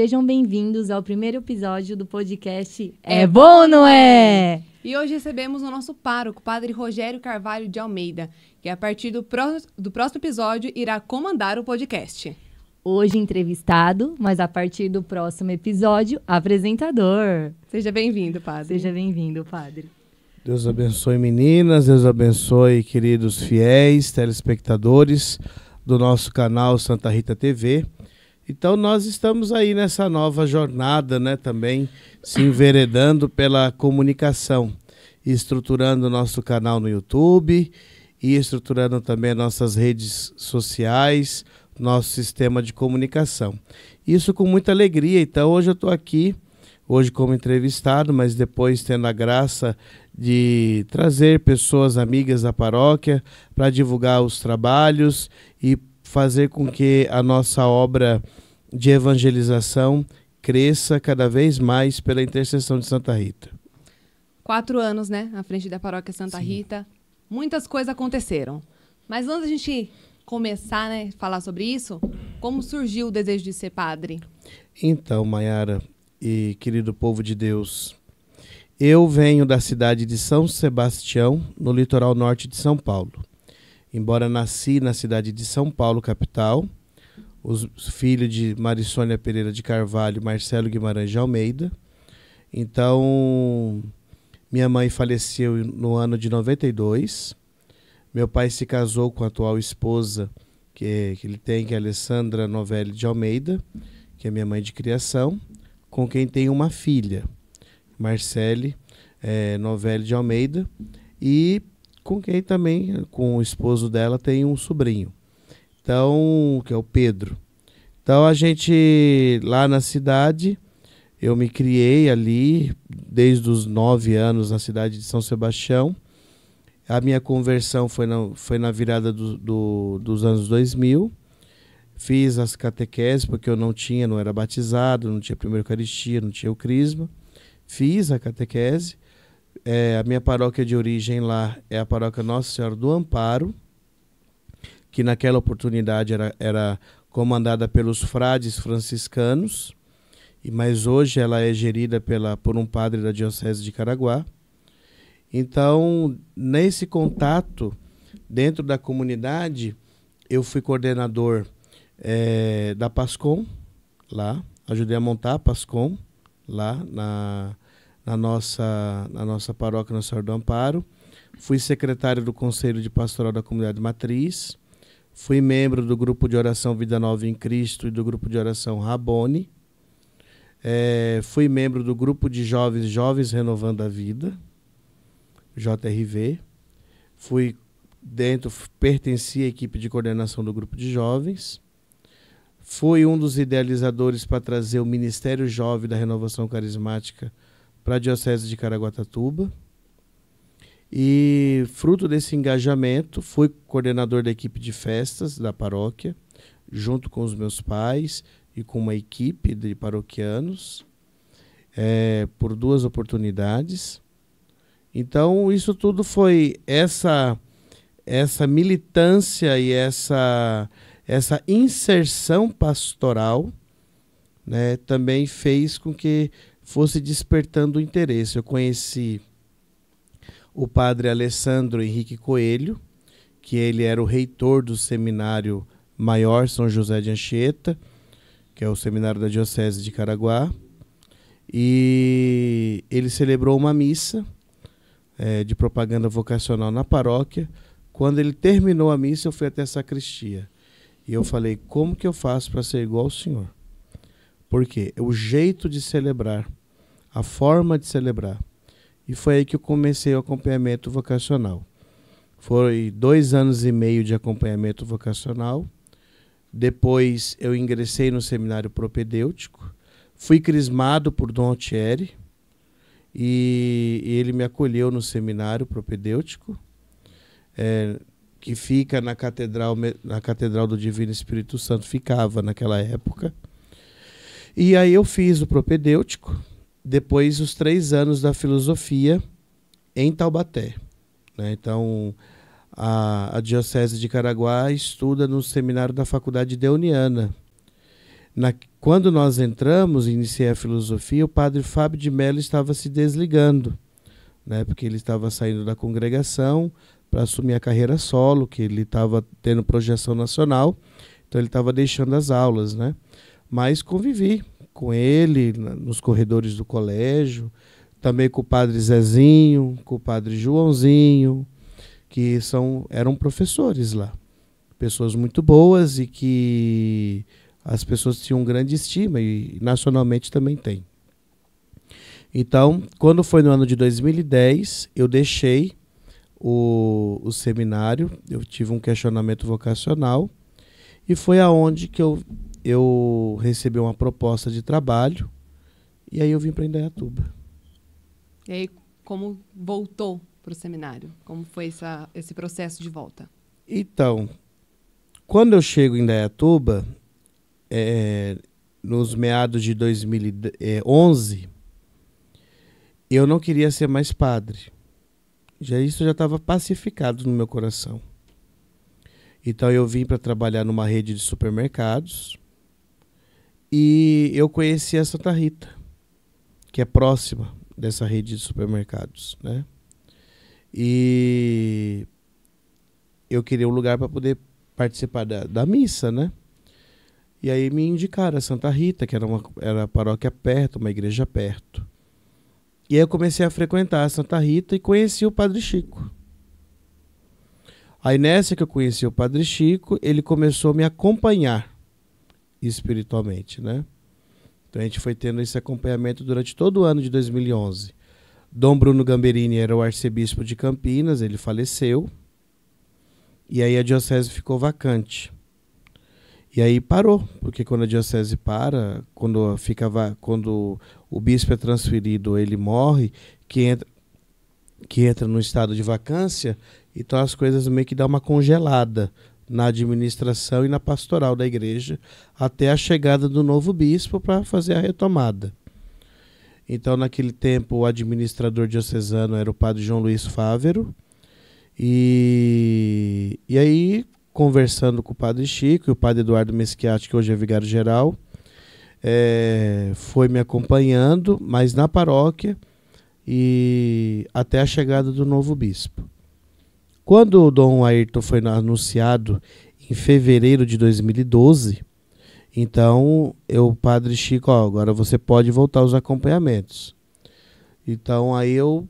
Sejam bem-vindos ao primeiro episódio do podcast É, é Bom, Não É? E hoje recebemos o nosso pároco, Padre Rogério Carvalho de Almeida, que a partir do, do próximo episódio irá comandar o podcast. Hoje entrevistado, mas a partir do próximo episódio, apresentador. Seja bem-vindo, Padre. Seja bem-vindo, Padre. Deus abençoe meninas, Deus abençoe queridos fiéis, telespectadores do nosso canal Santa Rita TV. Então nós estamos aí nessa nova jornada, né, também se enveredando pela comunicação, estruturando nosso canal no YouTube e estruturando também nossas redes sociais, nosso sistema de comunicação. Isso com muita alegria. Então hoje eu estou aqui, hoje como entrevistado, mas depois tendo a graça de trazer pessoas amigas da paróquia para divulgar os trabalhos e fazer com que a nossa obra de evangelização cresça cada vez mais pela intercessão de Santa Rita. Quatro anos, né, à frente da paróquia Santa Sim. Rita. Muitas coisas aconteceram. Mas antes a gente começar, né, falar sobre isso, como surgiu o desejo de ser padre? Então, Maiara e querido povo de Deus, eu venho da cidade de São Sebastião, no litoral norte de São Paulo. Embora nasci na cidade de São Paulo, capital, os filhos de Marissônia Pereira de Carvalho e Marcelo Guimarães de Almeida. Então, minha mãe faleceu no ano de 92. Meu pai se casou com a atual esposa que, que ele tem, que é Alessandra Novelli de Almeida, que é minha mãe de criação, com quem tem uma filha, Marcele é, Novelli de Almeida. E com quem também, com o esposo dela, tem um sobrinho. Então, que é o Pedro. Então a gente lá na cidade, eu me criei ali desde os nove anos na cidade de São Sebastião. A minha conversão foi na, foi na virada do, do, dos anos 2000. Fiz as catequeses, porque eu não tinha, não era batizado, não tinha a primeira Eucaristia, não tinha o Crisma. Fiz a catequese é, a minha paróquia de origem lá é a paróquia Nossa Senhora do Amparo, que naquela oportunidade era, era comandada pelos frades franciscanos, mas hoje ela é gerida pela, por um padre da Diocese de Caraguá. Então, nesse contato dentro da comunidade, eu fui coordenador é, da Pascom lá, ajudei a montar a Pascom lá na, na nossa, na nossa paróquia na Senhora do Amparo. Fui secretário do Conselho de Pastoral da Comunidade Matriz. Fui membro do grupo de oração Vida Nova em Cristo e do grupo de oração Rabone. É, fui membro do grupo de jovens Jovens Renovando a Vida, JRV. Fui dentro, pertenci à equipe de coordenação do grupo de jovens. Fui um dos idealizadores para trazer o Ministério Jovem da Renovação Carismática para a Diocese de Caraguatatuba. E fruto desse engajamento, fui coordenador da equipe de festas da paróquia, junto com os meus pais e com uma equipe de paroquianos, é, por duas oportunidades. Então, isso tudo foi essa essa militância e essa essa inserção pastoral, né, também fez com que fosse despertando o interesse. Eu conheci o padre Alessandro Henrique Coelho, que ele era o reitor do seminário maior São José de Anchieta, que é o seminário da Diocese de Caraguá. E ele celebrou uma missa é, de propaganda vocacional na paróquia. Quando ele terminou a missa, eu fui até a sacristia. E eu falei: como que eu faço para ser igual ao senhor? Porque o jeito de celebrar a forma de celebrar. E foi aí que eu comecei o acompanhamento vocacional. Foi dois anos e meio de acompanhamento vocacional. Depois eu ingressei no seminário propedêutico. Fui crismado por Dom Altieri e, e ele me acolheu no seminário propedêutico, é, que fica na catedral, na catedral do Divino Espírito Santo, ficava naquela época. E aí eu fiz o propedêutico, depois os três anos da filosofia em Taubaté. Né? Então, a, a, Diocese de Caraguá estuda no seminário da Faculdade Deoniana. Na, quando nós entramos e iniciei a filosofia, o padre Fábio de Mello estava se desligando, né? porque ele estava saindo da congregação para assumir a carreira solo, que ele estava tendo projeção nacional, então ele estava deixando as aulas. Né? Mas convivi com ele nos corredores do colégio, também com o padre Zezinho, com o padre Joãozinho, que são, eram professores lá. Pessoas muito boas e que as pessoas tinham grande estima e nacionalmente também tem. Então, quando foi no ano de 2010, eu deixei o, o seminário, eu tive um questionamento vocacional e foi aonde que eu eu recebi uma proposta de trabalho e aí eu vim para Indaiatuba. E aí, como voltou para o seminário? Como foi essa, esse processo de volta? Então, quando eu chego em Indaiatuba, é, nos meados de 2011, é, eu não queria ser mais padre. Já isso já estava pacificado no meu coração. Então eu vim para trabalhar numa rede de supermercados e eu conheci a Santa Rita, que é próxima dessa rede de supermercados, né? E eu queria um lugar para poder participar da, da missa, né? E aí me indicaram a Santa Rita, que era uma era paróquia perto, uma igreja perto. E aí eu comecei a frequentar a Santa Rita e conheci o Padre Chico. Aí nessa que eu conheci o Padre Chico, ele começou a me acompanhar espiritualmente, né? Então a gente foi tendo esse acompanhamento durante todo o ano de 2011. Dom Bruno Gamberini era o arcebispo de Campinas, ele faleceu. E aí a diocese ficou vacante. E aí parou, porque quando a diocese para, quando fica quando o bispo é transferido, ele morre, que entra que entra no estado de vacância, então as coisas meio que dá uma congelada na administração e na pastoral da igreja até a chegada do novo bispo para fazer a retomada. Então, naquele tempo, o administrador diocesano era o padre João Luiz Fávero. E, e aí, conversando com o padre Chico e o padre Eduardo Meschiati, que hoje é vigário-geral, é, foi me acompanhando, mas na paróquia, e até a chegada do novo bispo. Quando o Dom Ayrton foi anunciado em fevereiro de 2012, então eu, padre Chico, ó, agora você pode voltar aos acompanhamentos. Então aí eu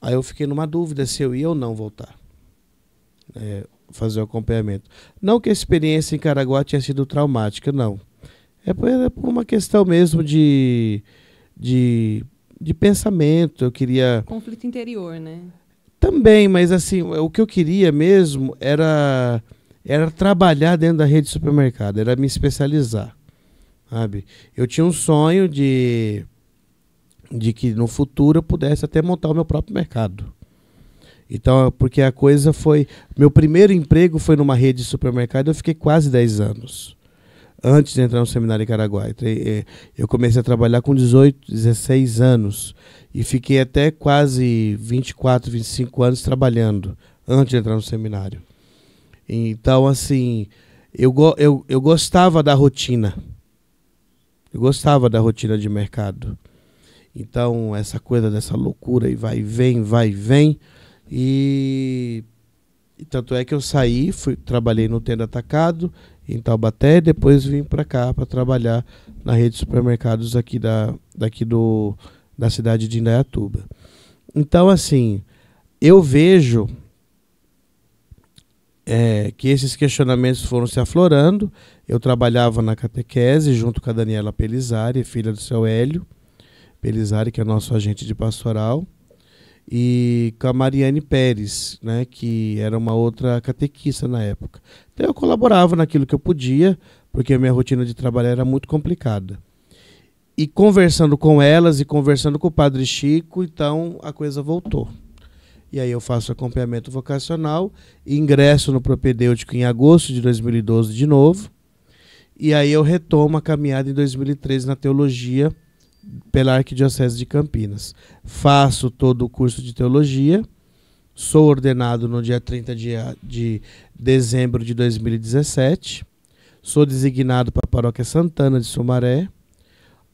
aí eu fiquei numa dúvida se eu ia ou não voltar. É, fazer o acompanhamento. Não que a experiência em Caraguá tenha sido traumática, não. É por, é por uma questão mesmo de, de, de pensamento. Eu queria. Conflito interior, né? Também, mas assim, o que eu queria mesmo era era trabalhar dentro da rede de supermercado, era me especializar. Sabe? Eu tinha um sonho de de que no futuro eu pudesse até montar o meu próprio mercado. Então, porque a coisa foi. Meu primeiro emprego foi numa rede de supermercado, eu fiquei quase 10 anos antes de entrar no seminário em Caraguai. Eh, eu comecei a trabalhar com 18, 16 anos e fiquei até quase 24, 25 anos trabalhando antes de entrar no seminário. Então, assim, eu, eu, eu gostava da rotina. Eu gostava da rotina de mercado. Então, essa coisa dessa loucura e vai e vem, vai e vem. E, e tanto é que eu saí, fui, trabalhei no Tenda Atacado em Taubaté e depois vim para cá para trabalhar na rede de supermercados aqui da, daqui do, da cidade de Indaiatuba. Então, assim, eu vejo é, que esses questionamentos foram se aflorando. Eu trabalhava na catequese junto com a Daniela Pelizari, filha do seu Hélio Pelizari, que é nosso agente de pastoral e com a Mariane Pérez, né, que era uma outra catequista na época. Então eu colaborava naquilo que eu podia, porque a minha rotina de trabalho era muito complicada. E conversando com elas e conversando com o Padre Chico, então a coisa voltou. E aí eu faço acompanhamento vocacional, ingresso no propedêutico em agosto de 2012 de novo. E aí eu retomo a caminhada em 2013 na teologia pela Arquidiocese de Campinas. Faço todo o curso de teologia, sou ordenado no dia 30 de, de dezembro de 2017, sou designado para a Paróquia Santana de Sumaré.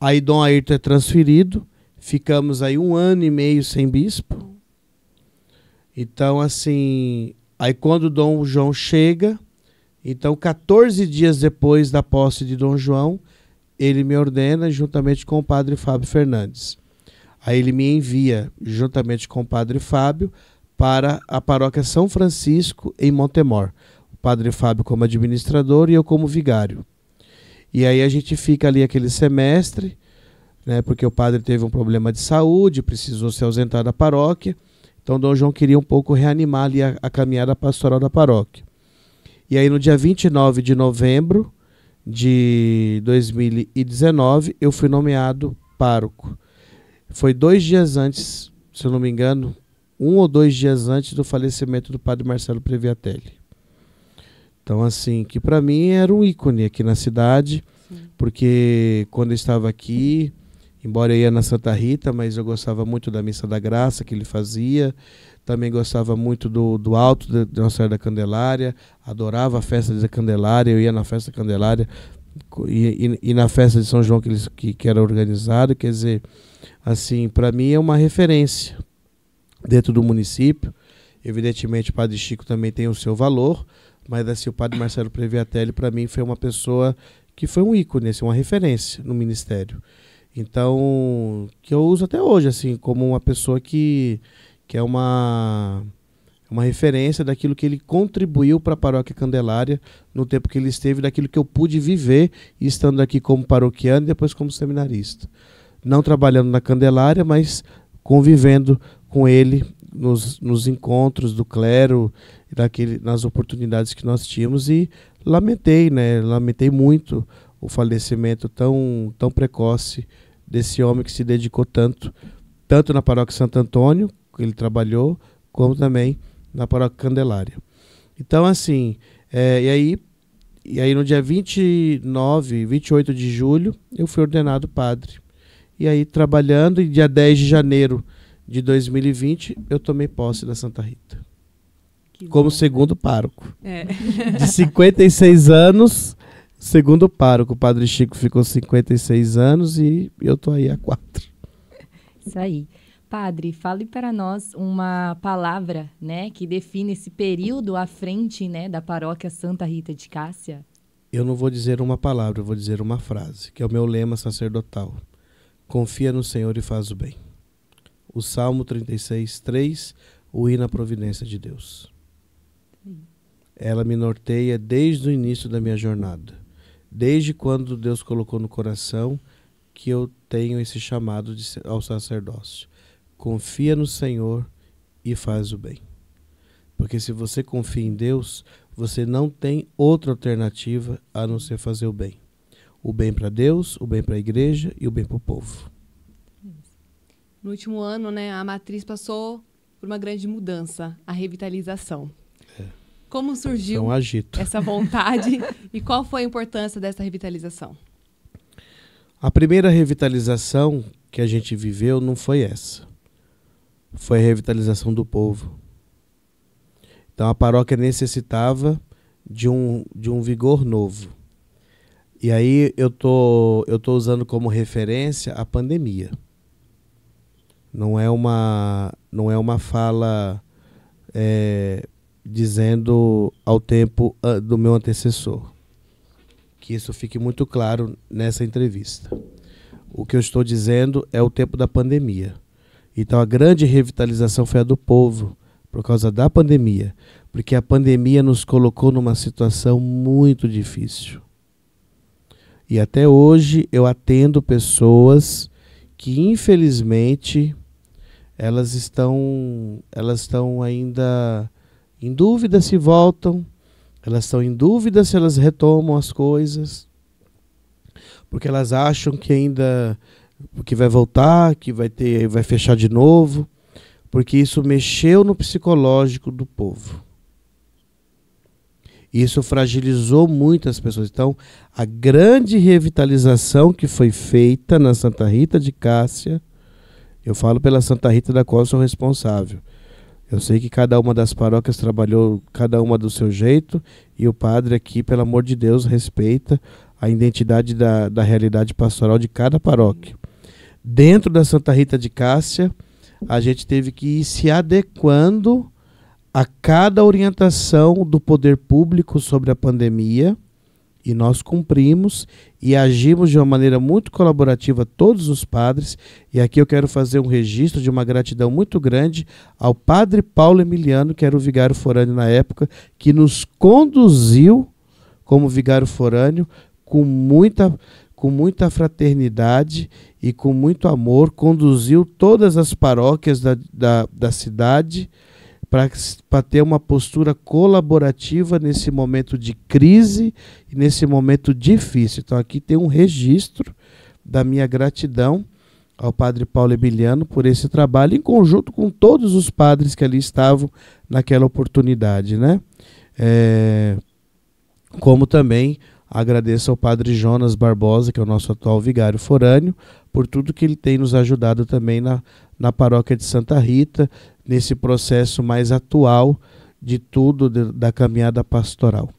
Aí Dom Ayrton é transferido, ficamos aí um ano e meio sem bispo. Então, assim, aí quando Dom João chega, então 14 dias depois da posse de Dom João, ele me ordena juntamente com o padre Fábio Fernandes. Aí ele me envia juntamente com o padre Fábio para a paróquia São Francisco em Montemor. O padre Fábio como administrador e eu como vigário. E aí a gente fica ali aquele semestre, né, porque o padre teve um problema de saúde, precisou se ausentar da paróquia. Então Dom João queria um pouco reanimar ali a, a caminhada pastoral da paróquia. E aí no dia 29 de novembro, de 2019, eu fui nomeado pároco. Foi dois dias antes, se eu não me engano, um ou dois dias antes do falecimento do padre Marcelo Previatelli. Então, assim, que para mim era um ícone aqui na cidade, Sim. porque quando eu estava aqui, embora eu ia na Santa Rita, mas eu gostava muito da Missa da Graça que ele fazia também gostava muito do, do alto de, de Nossa Senhora da Candelária, adorava a festa da Candelária, eu ia na festa da Candelária e, e, e, na festa de São João que, eles, que, que era organizado, quer dizer, assim, para mim é uma referência dentro do município. Evidentemente, o Padre Chico também tem o seu valor, mas assim, o Padre Marcelo Previatelli, para mim, foi uma pessoa que foi um ícone, assim, uma referência no ministério. Então, que eu uso até hoje, assim, como uma pessoa que que é uma uma referência daquilo que ele contribuiu para a paróquia Candelária no tempo que ele esteve, daquilo que eu pude viver estando aqui como paroquiano e depois como seminarista. Não trabalhando na Candelária, mas convivendo com ele nos, nos encontros do clero, daquele, nas oportunidades que nós tínhamos e lamentei, né? Lamentei muito o falecimento tão, tão precoce desse homem que se dedicou tanto, tanto na paróquia Santo Antônio, que ele trabalhou, como também na paróquia Candelária. Então, assim, é, e aí e aí no dia 29, 28 de julho, eu fui ordenado padre. E aí trabalhando, e dia 10 de janeiro de 2020, eu tomei posse da Santa Rita. Que como bom. segundo pároco. É. De 56 anos, segundo pároco. O padre Chico ficou 56 anos e eu tô aí há quatro. Isso aí. Padre, fale para nós uma palavra, né, que define esse período à frente, né, da paróquia Santa Rita de Cássia. Eu não vou dizer uma palavra, eu vou dizer uma frase, que é o meu lema sacerdotal. Confia no Senhor e faz o bem. O Salmo 36, 3, o hino à providência de Deus. Ela me norteia desde o início da minha jornada. Desde quando Deus colocou no coração que eu tenho esse chamado de, ao sacerdócio confia no Senhor e faz o bem. Porque se você confia em Deus, você não tem outra alternativa a não ser fazer o bem. O bem para Deus, o bem para a igreja e o bem para o povo. No último ano, né, a matriz passou por uma grande mudança, a revitalização. É. Como surgiu essa vontade e qual foi a importância dessa revitalização? A primeira revitalização que a gente viveu não foi essa foi a revitalização do povo. Então a paróquia necessitava de um, de um vigor novo. E aí eu tô, eu tô usando como referência a pandemia. Não é uma, não é uma fala é, dizendo ao tempo ah, do meu antecessor. Que isso fique muito claro nessa entrevista. O que eu estou dizendo é o tempo da pandemia. Então a grande revitalização foi a do povo, por causa da pandemia, porque a pandemia nos colocou numa situação muito difícil. E até hoje eu atendo pessoas que infelizmente elas estão elas estão ainda em dúvida se voltam, elas estão em dúvida se elas retomam as coisas, porque elas acham que ainda que vai voltar, que vai ter, vai fechar de novo, porque isso mexeu no psicológico do povo. Isso fragilizou muitas pessoas. Então, a grande revitalização que foi feita na Santa Rita de Cássia, eu falo pela Santa Rita da qual sou responsável. Eu sei que cada uma das paróquias trabalhou cada uma do seu jeito e o padre aqui, pelo amor de Deus, respeita a identidade da, da realidade pastoral de cada paróquia dentro da Santa Rita de Cássia, a gente teve que ir se adequando a cada orientação do poder público sobre a pandemia e nós cumprimos e agimos de uma maneira muito colaborativa todos os padres e aqui eu quero fazer um registro de uma gratidão muito grande ao padre Paulo Emiliano que era o vigário forâneo na época que nos conduziu como vigário forâneo com muita com muita fraternidade e com muito amor, conduziu todas as paróquias da, da, da cidade para ter uma postura colaborativa nesse momento de crise e nesse momento difícil. Então, aqui tem um registro da minha gratidão ao padre Paulo Emiliano por esse trabalho, em conjunto com todos os padres que ali estavam naquela oportunidade, né? É, como também Agradeço ao Padre Jonas Barbosa, que é o nosso atual vigário forâneo, por tudo que ele tem nos ajudado também na, na paróquia de Santa Rita, nesse processo mais atual de tudo de, da caminhada pastoral.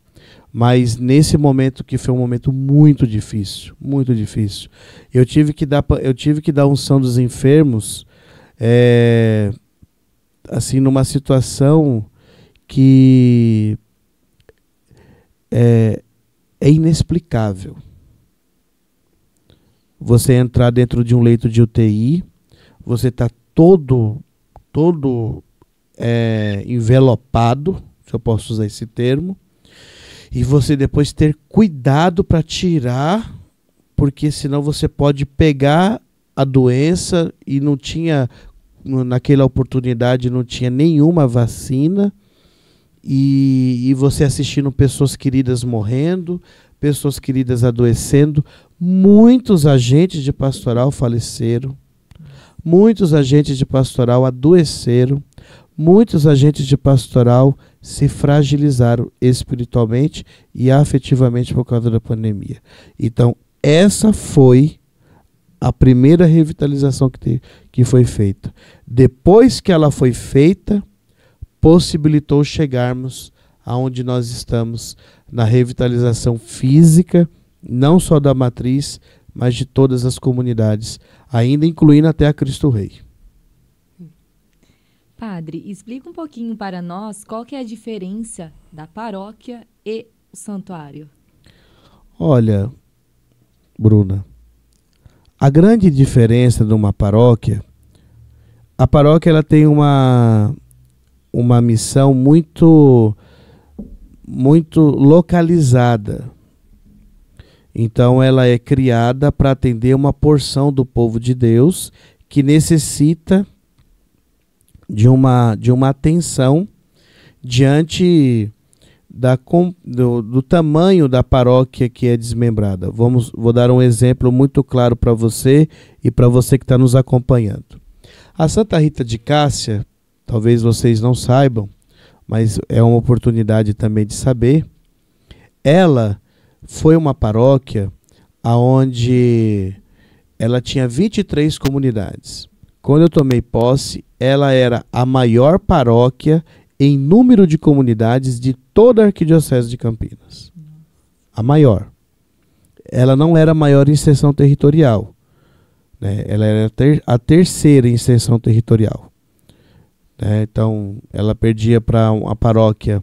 Mas nesse momento que foi um momento muito difícil, muito difícil, eu tive que dar eu tive que dar unção dos enfermos, é, assim numa situação que é, é inexplicável. Você entrar dentro de um leito de UTI, você está todo, todo é, envelopado, se eu posso usar esse termo, e você depois ter cuidado para tirar, porque senão você pode pegar a doença e não tinha naquela oportunidade não tinha nenhuma vacina e, e você assistindo pessoas queridas morrendo, pessoas queridas adoecendo. Muitos agentes de pastoral faleceram, muitos agentes de pastoral adoeceram, muitos agentes de pastoral se fragilizaram espiritualmente e afetivamente por causa da pandemia. Então, essa foi a primeira revitalização que, te, que foi feita. Depois que ela foi feita, possibilitou chegarmos aonde nós estamos na revitalização física, não só da matriz, mas de todas as comunidades, ainda incluindo até a Cristo Rei. Padre, explica um pouquinho para nós qual que é a diferença da paróquia e o santuário. Olha, Bruna, a grande diferença de uma paróquia, a paróquia ela tem uma uma missão muito muito localizada. Então ela é criada para atender uma porção do povo de Deus que necessita de uma de uma atenção diante da, do, do, tamanho da paróquia que é desmembrada. Vamos, vou dar um exemplo muito claro para você e para você que está nos acompanhando. A Santa Rita de Cássia talvez vocês não saibam, mas é uma oportunidade também de saber. Ela foi uma paróquia aonde ela tinha 23 comunidades. Quando eu tomei posse, ela era a maior paróquia em número de comunidades de toda a Arquidiocese de Campinas. A maior. Ela não era a maior em extensão territorial. Né? Ela era a, ter a terceira em extensão territorial. Né? Então, ela perdia para a paróquia,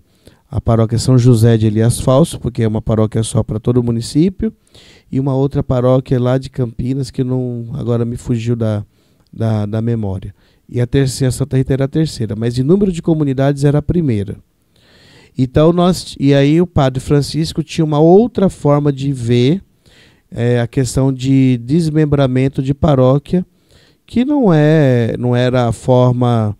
a paróquia São José de Elias Falso, porque é uma paróquia só para todo o município, e uma outra paróquia lá de Campinas, que não agora me fugiu da, da, da memória. E a terceira, Santa Rita era a terceira, mas em número de comunidades era a primeira. Então nós e aí o Padre Francisco tinha uma outra forma de ver é, a questão de desmembramento de paróquia, que não é não era a forma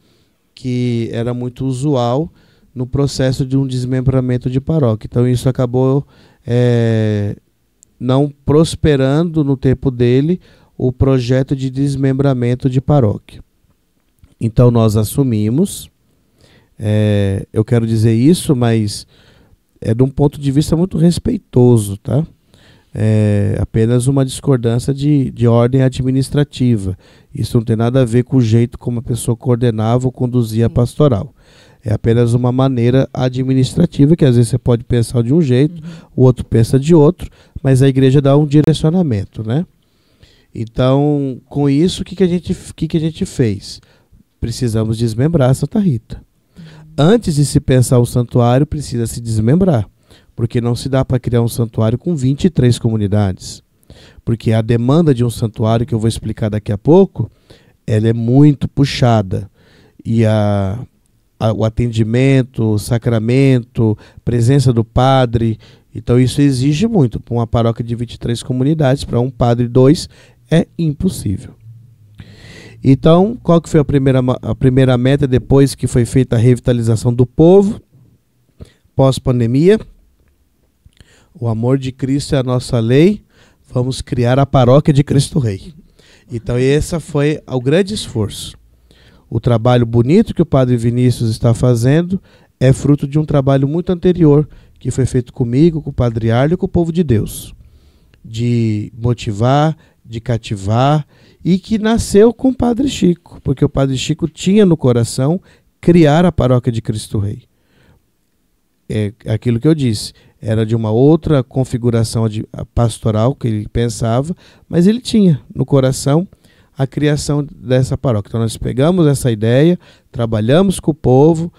que era muito usual no processo de um desmembramento de paróquia. Então isso acabou é, não prosperando no tempo dele o projeto de desmembramento de paróquia. Então nós assumimos. É, eu quero dizer isso, mas é de um ponto de vista muito respeitoso, tá? é, apenas uma discordância de, de ordem administrativa. Isso não tem nada a ver com o jeito como a pessoa coordenava ou conduzia a pastoral. É apenas uma maneira administrativa, que às vezes você pode pensar de um jeito, uhum. o outro pensa de outro, mas a igreja dá um direcionamento, né? Então, com isso, o que, que, a gente, que, que a gente fez? Precisamos desmembrar Santa Rita. Uhum. Antes de se pensar o santuário, precisa se desmembrar porque não se dá para criar um santuário com 23 comunidades. Porque a demanda de um santuário, que eu vou explicar daqui a pouco, ela é muito puxada. E a, a, o atendimento, o sacramento, presença do padre. Então isso exige muito. Para uma paróquia de 23 comunidades, para um padre dois, é impossível. Então, qual que foi a primeira, a primeira meta depois que foi feita a revitalização do povo pós-pandemia? O amor de Cristo é a nossa lei. Vamos criar a paróquia de Cristo Rei. Então, esse foi o grande esforço. O trabalho bonito que o padre Vinícius está fazendo é fruto de um trabalho muito anterior que foi feito comigo, com o padre Arlio e com o povo de Deus. De motivar, de cativar e que nasceu com o padre Chico, porque o padre Chico tinha no coração criar a paróquia de Cristo Rei é aquilo que eu disse, era de uma outra configuração de, pastoral que ele pensava, mas ele tinha no coração a criação dessa paróquia. Então nós pegamos essa ideia, trabalhamos com o povo,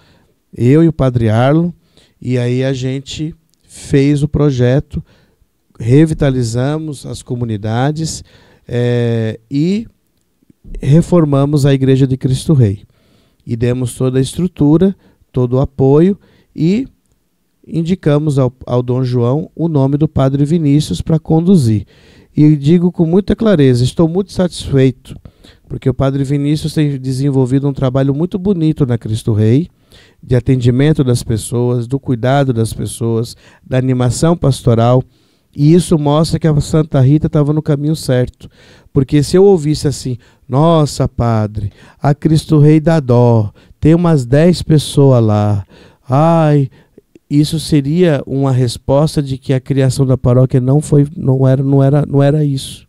eu e o Padre Arlo, e aí a gente fez o projeto, revitalizamos as comunidades é, e reformamos a Igreja de Cristo Rei. E demos toda a estrutura, todo o apoio e indicamos ao, ao Dom João o nome do Padre Vinícius para conduzir. E digo com muita clareza, estou muito satisfeito, porque o Padre Vinícius tem desenvolvido um trabalho muito bonito na Cristo Rei, de atendimento das pessoas, do cuidado das pessoas, da animação pastoral. E isso mostra que a Santa Rita estava no caminho certo. Porque se eu ouvisse assim, nossa, padre, a Cristo Rei dá dó, tem umas 10 pessoas lá. Ai, isso seria uma resposta de que a criação da paróquia não foi não era não era não era isso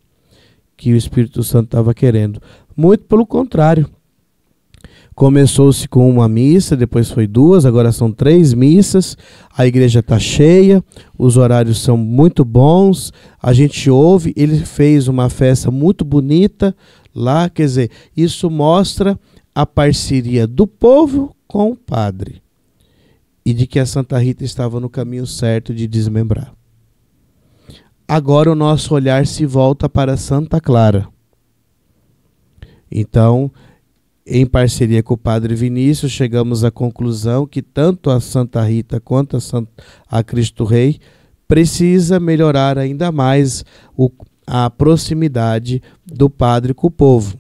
que o Espírito Santo estava querendo. Muito pelo contrário. Começou-se com uma missa, depois foi duas, agora são três missas. A igreja está cheia, os horários são muito bons. A gente ouve, ele fez uma festa muito bonita lá. Quer dizer, isso mostra a parceria do povo com o padre e de que a Santa Rita estava no caminho certo de desmembrar. Agora o nosso olhar se volta para Santa Clara. Então, em parceria com o padre Vinícius, chegamos à conclusão que tanto a Santa Rita quanto a, a Cristo Rei precisa melhorar ainda mais o... a proximidade do padre com o povo.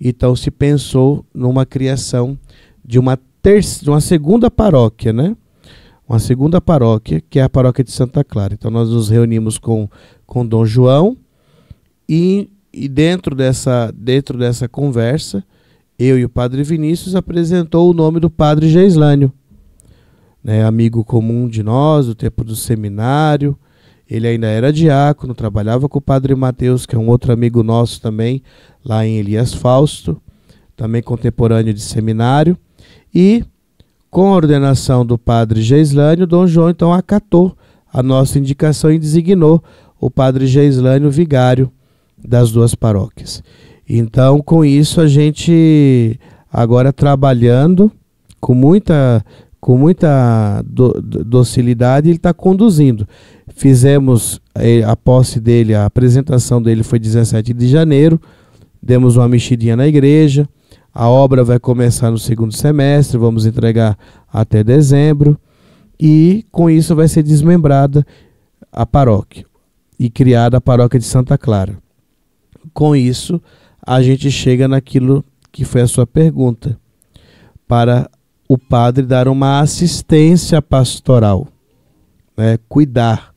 Então se pensou numa criação de uma, ter... de uma segunda paróquia, né? uma segunda paróquia, que é a paróquia de Santa Clara. Então nós nos reunimos com, com Dom João e, e dentro, dessa, dentro dessa conversa, eu e o padre Vinícius apresentou o nome do padre Geislânio, né, amigo comum de nós, do tempo do seminário. Ele ainda era diácono, trabalhava com o padre Mateus, que é um outro amigo nosso também, lá em Elias Fausto, também contemporâneo de seminário. E com a ordenação do padre Geislânio, Dom João então acatou a nossa indicação e designou o padre Geislânio vigário das duas paróquias. Então, com isso, a gente agora trabalhando com muita, com muita do, docilidade, ele está conduzindo. Fizemos eh, a posse dele, a apresentação dele foi 17 de janeiro, demos uma mexidinha na igreja a obra vai começar no segundo semestre, vamos entregar até dezembro, e com isso vai ser desmembrada a paróquia e criada a paróquia de Santa Clara. Com isso, a gente chega naquilo que foi a sua pergunta, para o padre dar uma assistência pastoral, né? cuidar.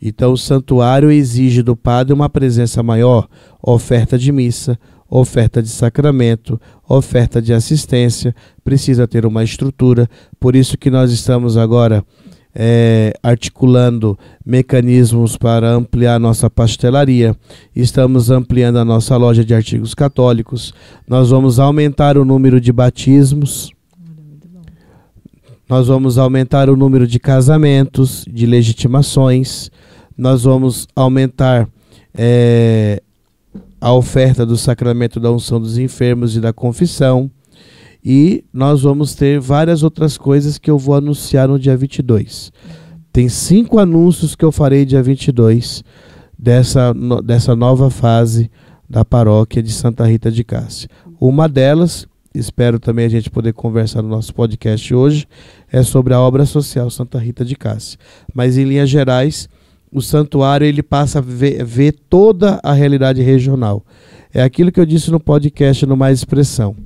Então, o santuário exige do padre uma presença maior, oferta de missa, oferta de sacramento, oferta de assistência, precisa ter uma estrutura. Por isso que nós estamos agora é, articulando mecanismos para ampliar nossa pastelaria, estamos ampliando a nossa loja de artigos católicos, nós vamos aumentar o número de batismos, nós vamos aumentar o número de casamentos, de legitimações, nós vamos aumentar é, a oferta do sacramento da unção dos enfermos e da confissão. E nós vamos ter várias outras coisas que eu vou anunciar no dia 22. Tem cinco anúncios que eu farei dia 22 dessa, no, dessa nova fase da paróquia de Santa Rita de Cássia. Uma delas, espero também a gente poder conversar no nosso podcast hoje, é sobre a obra social Santa Rita de Cássia. Mas em linhas gerais, o santuário ele passa a ver, ver toda a realidade regional. É aquilo que eu disse no podcast no Mais Expressão.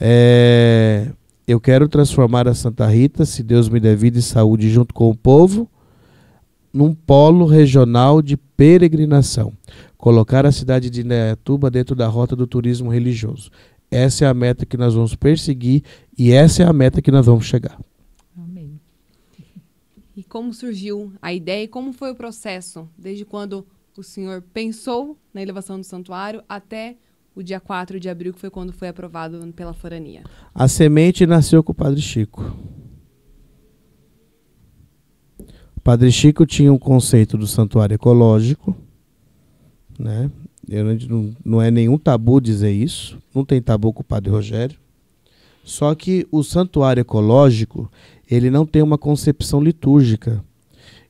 É, eu quero transformar a Santa Rita, se Deus me der vida e saúde, junto com o povo, num polo regional de peregrinação. Colocar a cidade de Neatuba dentro da rota do turismo religioso. Essa é a meta que nós vamos perseguir e essa é a meta que nós vamos chegar e como surgiu a ideia e como foi o processo, desde quando o senhor pensou na elevação do santuário até o dia 4 de abril, que foi quando foi aprovado pela forania? A semente nasceu com o Padre Chico. O Padre Chico tinha um conceito do santuário ecológico, né? Eu não, não é nenhum tabu dizer isso, não tem tabu com o Padre Rogério. Só que o santuário ecológico, ele não tem uma concepção litúrgica.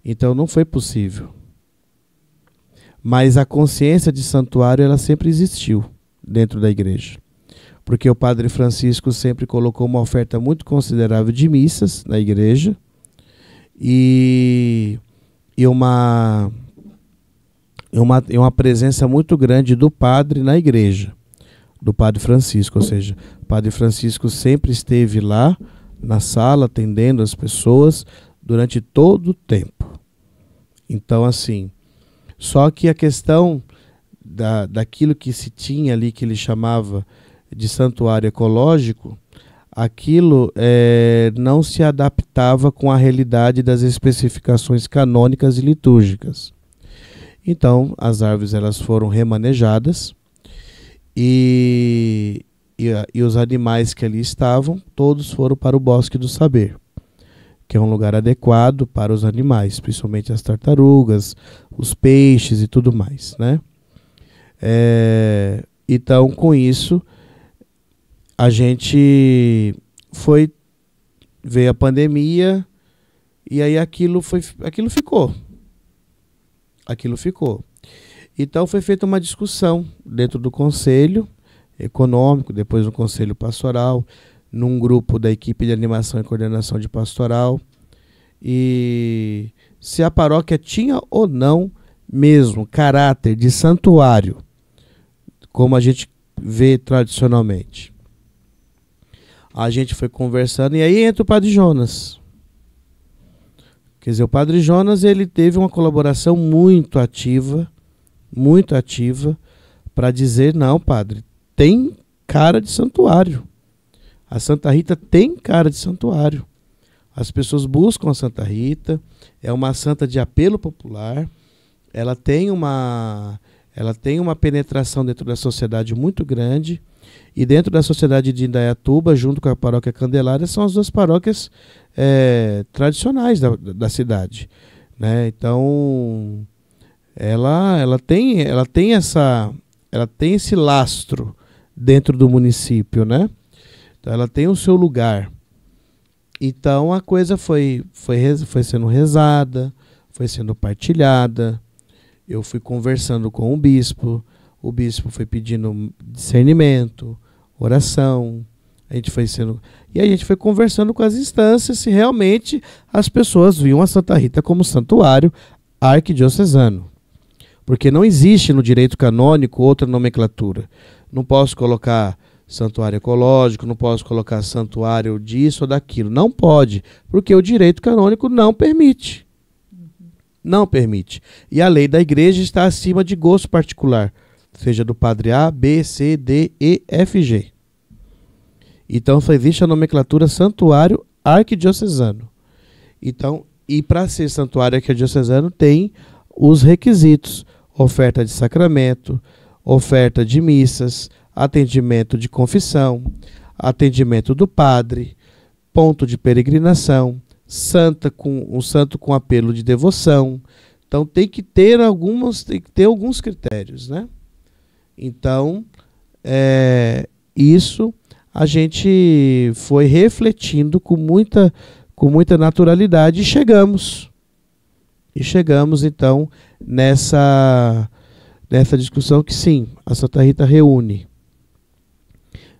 Então não foi possível. Mas a consciência de santuário, ela sempre existiu dentro da igreja. Porque o padre Francisco sempre colocou uma oferta muito considerável de missas na igreja e, e uma, uma, uma presença muito grande do padre na igreja do Padre Francisco, ou seja, o Padre Francisco sempre esteve lá na sala atendendo as pessoas durante todo o tempo. Então, assim, só que a questão da, daquilo que se tinha ali que ele chamava de santuário ecológico, aquilo é, não se adaptava com a realidade das especificações canônicas e litúrgicas. Então, as árvores elas foram remanejadas e, e, e os animais que ali estavam, todos foram para o Bosque do Saber, que é um lugar adequado para os animais, principalmente as tartarugas, os peixes e tudo mais, né? É, então, com isso, a gente foi veio a pandemia e aí aquilo foi aquilo ficou. Aquilo ficou. Então foi feita uma discussão dentro do conselho econômico, depois no conselho pastoral, num grupo da equipe de animação e coordenação de pastoral e se a paróquia tinha ou não mesmo caráter de santuário, como a gente vê tradicionalmente. A gente foi conversando e aí entra o Padre Jonas. Quer dizer, o Padre Jonas ele teve uma colaboração muito ativa muito ativa para dizer: não, padre, tem cara de santuário. A Santa Rita tem cara de santuário. As pessoas buscam a Santa Rita, é uma santa de apelo popular, ela tem uma ela tem uma penetração dentro da sociedade muito grande e dentro da sociedade de Indaiatuba, junto com a paróquia Candelária, são as duas paróquias é, tradicionais da, da cidade. Né? Então, ela, ela, tem, ela tem essa ela tem esse lastro dentro do município, né? Então ela tem o seu lugar. Então a coisa foi foi foi sendo rezada, foi sendo partilhada. Eu fui conversando com o bispo, o bispo foi pedindo discernimento, oração. A gente foi sendo e a gente foi conversando com as instâncias se realmente as pessoas viam a Santa Rita como santuário arquidiocesano. Porque não existe no direito canônico outra nomenclatura. Não posso colocar santuário ecológico, não posso colocar santuário disso ou daquilo. Não pode, porque o direito canônico não permite. Não permite. E a lei da igreja está acima de gosto particular, seja do padre A, B, C, D, E, F, G. Então só existe a nomenclatura santuário arquidiocesano. Então, e para ser santuário arquidiocesano tem os requisitos oferta de sacramento, oferta de missas, atendimento de confissão, atendimento do padre, ponto de peregrinação, santa com um santo com apelo de devoção. Então tem que ter algumas, tem que ter alguns critérios, né? Então é, isso a gente foi refletindo com muita, com muita naturalidade e chegamos e chegamos então nessa, nessa discussão que sim, a Santa Rita reúne.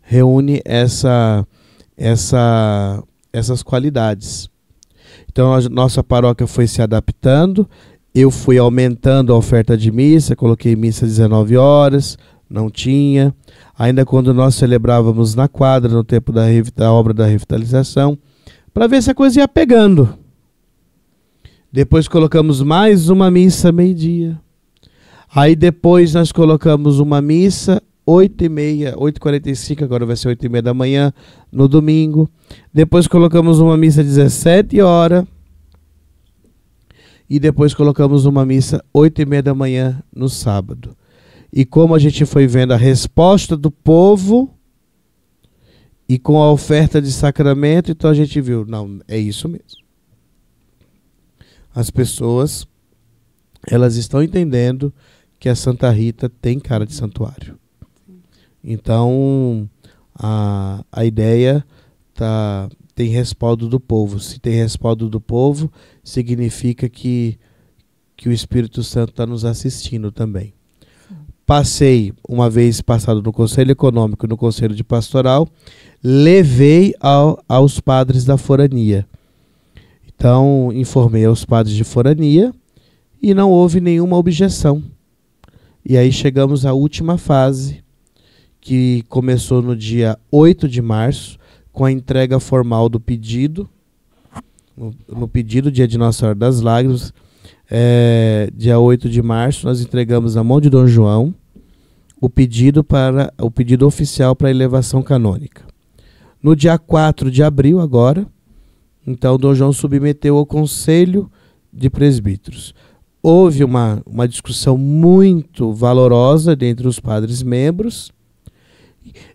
Reúne essa, essa, essas qualidades. Então a nossa paróquia foi se adaptando, eu fui aumentando a oferta de missa, coloquei missa às 19 horas, não tinha. Ainda quando nós celebrávamos na quadra, no tempo da, da obra da revitalização, para ver se a coisa ia pegando. Depois colocamos mais uma missa meio-dia. Aí depois nós colocamos uma missa 8 e meia, 8h45, agora vai ser 8 e meia da manhã, no domingo. Depois colocamos uma missa 17 horas. E depois colocamos uma missa 8 e meia da manhã no sábado. E como a gente foi vendo a resposta do povo e com a oferta de sacramento, então a gente viu, não, é isso mesmo as pessoas elas estão entendendo que a Santa Rita tem cara de santuário. Então a, a ideia tá, tem respaldo do povo. Se tem respaldo do povo, significa que, que o Espírito Santo está nos assistindo também. Passei, uma vez passado no Conselho Econômico e no Conselho de Pastoral, levei ao, aos padres da forania então, informei aos padres de forania e não houve nenhuma objeção. E aí chegamos à última fase, que começou no dia 8 de março, com a entrega formal do pedido, no, pedido, dia de Nossa Senhora das Lágrimas, é, dia 8 de março, nós entregamos na mão de Dom João o pedido, para, o pedido oficial para elevação canônica. No dia 4 de abril, agora, então, Dom João submeteu ao Conselho de Presbíteros. Houve uma, uma discussão muito valorosa dentre os padres membros,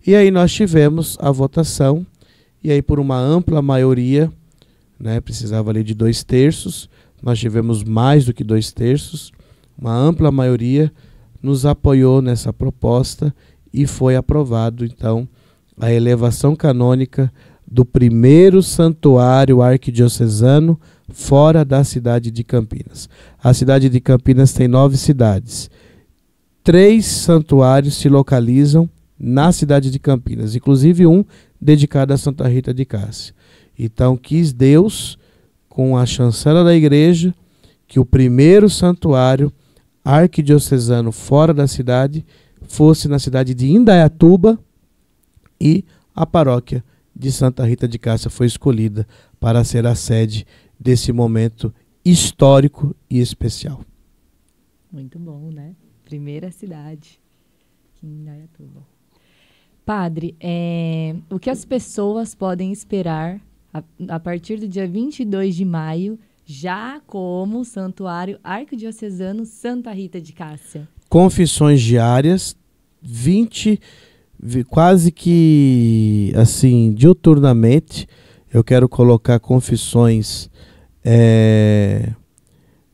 e aí nós tivemos a votação, e aí por uma ampla maioria, né, precisava ali de dois terços, nós tivemos mais do que dois terços, uma ampla maioria nos apoiou nessa proposta e foi aprovado então a elevação canônica do primeiro santuário arquidiocesano fora da cidade de Campinas. A cidade de Campinas tem nove cidades. Três santuários se localizam na cidade de Campinas, inclusive um dedicado a Santa Rita de Cássia. Então quis Deus, com a chancela da igreja, que o primeiro santuário arquidiocesano fora da cidade fosse na cidade de Indaiatuba e a paróquia de Santa Rita de Cássia foi escolhida para ser a sede desse momento histórico e especial. Muito bom, né? Primeira cidade aqui em Indaiatuba. Padre, é, o que as pessoas podem esperar a, a partir do dia 22 de maio, já como Santuário Arquidiocesano Santa Rita de Cássia? Confissões diárias, 20 quase que assim, diuturnamente, eu quero colocar confissões é,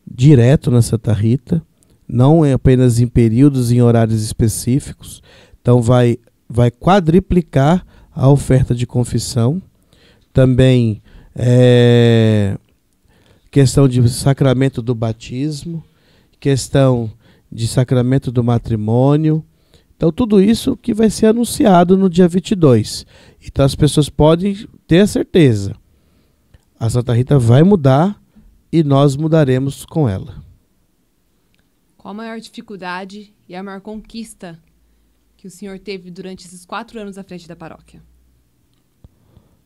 direto nessa tarrita, não é apenas em períodos, em horários específicos. Então vai, vai quadriplicar a oferta de confissão. Também é, questão de sacramento do batismo, questão de sacramento do matrimônio, então, tudo isso que vai ser anunciado no dia 22. Então, as pessoas podem ter a certeza. A Santa Rita vai mudar e nós mudaremos com ela. Qual a maior dificuldade e a maior conquista que o senhor teve durante esses quatro anos à frente da paróquia?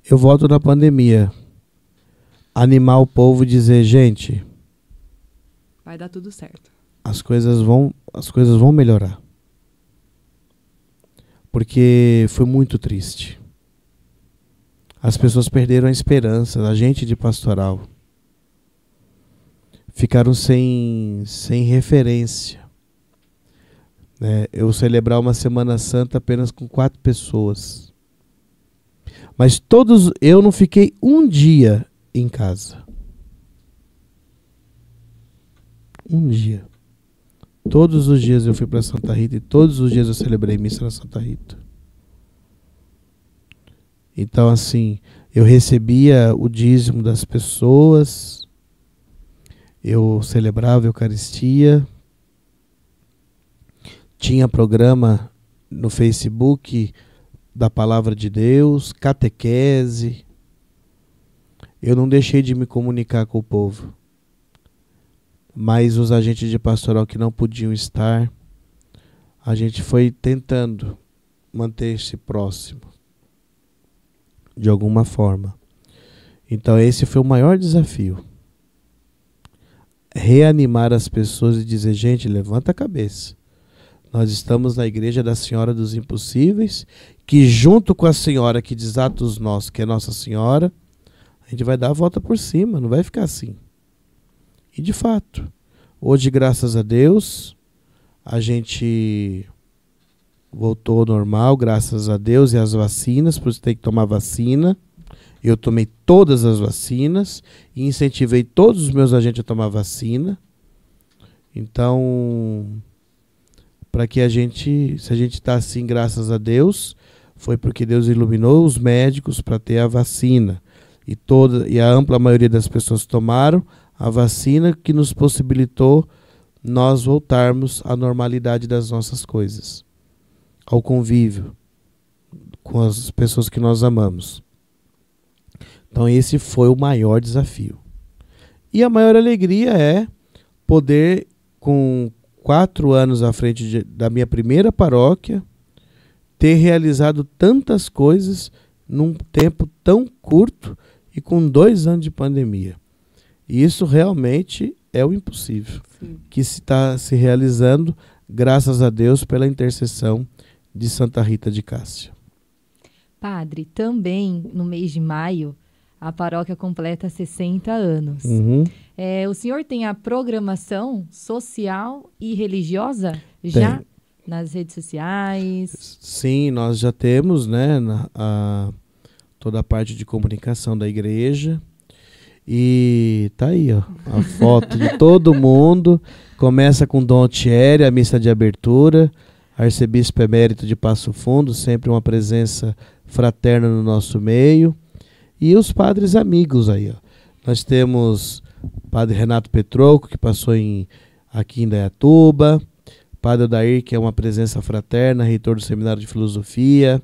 Eu volto na pandemia. Animar o povo e dizer, gente. Vai dar tudo certo. As coisas vão, as coisas vão melhorar porque foi muito triste. As pessoas perderam a esperança, a gente de pastoral. Ficaram sem, sem referência. Né? Eu celebrar uma Semana Santa apenas com quatro pessoas. Mas todos, eu não fiquei um dia em casa. Um dia. Todos os dias eu fui para Santa Rita e todos os dias eu celebrei missa na Santa Rita. Então, assim, eu recebia o dízimo das pessoas, eu celebrava a Eucaristia, tinha programa no Facebook da Palavra de Deus, catequese. Eu não deixei de me comunicar com o povo mas os agentes de pastoral que não podiam estar, a gente foi tentando manter-se próximo de alguma forma. Então esse foi o maior desafio. Reanimar as pessoas e dizer, gente, levanta a cabeça. Nós estamos na igreja da Senhora dos Impossíveis, que junto com a Senhora que desata os nossos, que é Nossa Senhora, a gente vai dar a volta por cima, não vai ficar assim. E de fato, hoje, graças a Deus, a gente voltou ao normal, graças a Deus, e as vacinas, por isso tem que tomar vacina. Eu tomei todas as vacinas e incentivei todos os meus agentes a tomar vacina. Então, para que a gente, se a gente está assim, graças a Deus, foi porque Deus iluminou os médicos para ter a vacina. E, toda, e a ampla maioria das pessoas tomaram, a vacina que nos possibilitou nós voltarmos à normalidade das nossas coisas, ao convívio com as pessoas que nós amamos. Então, esse foi o maior desafio. E a maior alegria é poder, com quatro anos à frente de, da minha primeira paróquia, ter realizado tantas coisas num tempo tão curto e com dois anos de pandemia. E isso realmente é o impossível, Sim. que está se, tá se realizando, graças a Deus, pela intercessão de Santa Rita de Cássia. Padre, também no mês de maio, a paróquia completa 60 anos. Uhum. É, o senhor tem a programação social e religiosa tem. já nas redes sociais? Sim, nós já temos né, na, a, toda a parte de comunicação da igreja. E tá aí, ó, a foto de todo mundo. Começa com Dom Thierry, a missa de abertura. Arcebispo emérito de Passo Fundo, sempre uma presença fraterna no nosso meio. E os padres amigos aí, ó. Nós temos o padre Renato Petroco, que passou em, aqui em Dayatuba. Padre Odair, que é uma presença fraterna, reitor do Seminário de Filosofia.